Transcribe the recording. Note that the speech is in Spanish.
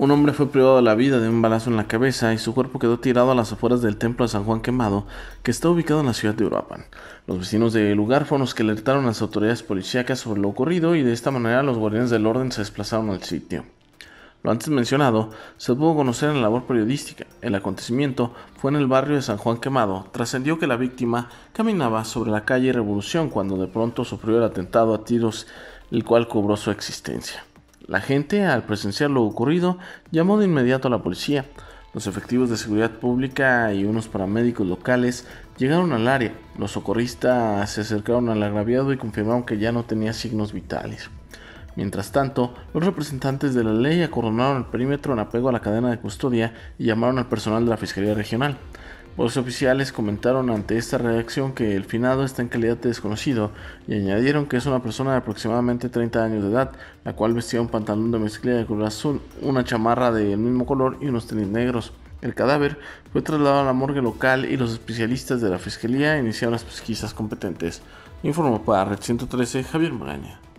Un hombre fue privado de la vida de un balazo en la cabeza y su cuerpo quedó tirado a las afueras del templo de San Juan Quemado, que está ubicado en la ciudad de Uruapan. Los vecinos del lugar fueron los que alertaron a las autoridades policíacas sobre lo ocurrido y de esta manera los guardianes del orden se desplazaron al sitio. Lo antes mencionado se pudo conocer en la labor periodística. El acontecimiento fue en el barrio de San Juan Quemado. Trascendió que la víctima caminaba sobre la calle Revolución cuando de pronto sufrió el atentado a tiros, el cual cobró su existencia. La gente, al presenciar lo ocurrido, llamó de inmediato a la policía. Los efectivos de seguridad pública y unos paramédicos locales llegaron al área. Los socorristas se acercaron al agraviado y confirmaron que ya no tenía signos vitales. Mientras tanto, los representantes de la ley acordonaron el perímetro en apego a la cadena de custodia y llamaron al personal de la Fiscalía Regional. Los oficiales comentaron ante esta reacción que el finado está en calidad de desconocido y añadieron que es una persona de aproximadamente 30 años de edad, la cual vestía un pantalón de mezclilla de color azul, una chamarra del mismo color y unos tenis negros. El cadáver fue trasladado a la morgue local y los especialistas de la fiscalía iniciaron las pesquisas competentes. Informó para Red 113 Javier Moraña.